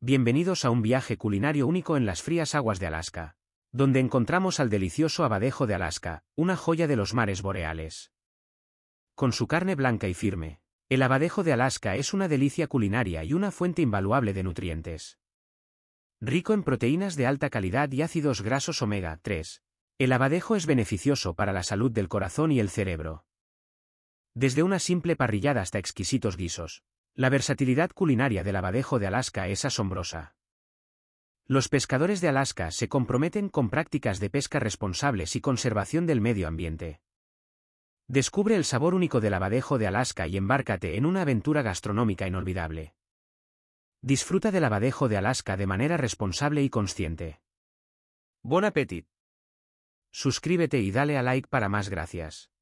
Bienvenidos a un viaje culinario único en las frías aguas de Alaska, donde encontramos al delicioso abadejo de Alaska, una joya de los mares boreales. Con su carne blanca y firme, el abadejo de Alaska es una delicia culinaria y una fuente invaluable de nutrientes. Rico en proteínas de alta calidad y ácidos grasos omega 3, el abadejo es beneficioso para la salud del corazón y el cerebro. Desde una simple parrillada hasta exquisitos guisos, la versatilidad culinaria del abadejo de Alaska es asombrosa. Los pescadores de Alaska se comprometen con prácticas de pesca responsables y conservación del medio ambiente. Descubre el sabor único del abadejo de Alaska y embárcate en una aventura gastronómica inolvidable. Disfruta del abadejo de Alaska de manera responsable y consciente. Buen apetit! Suscríbete y dale a like para más gracias.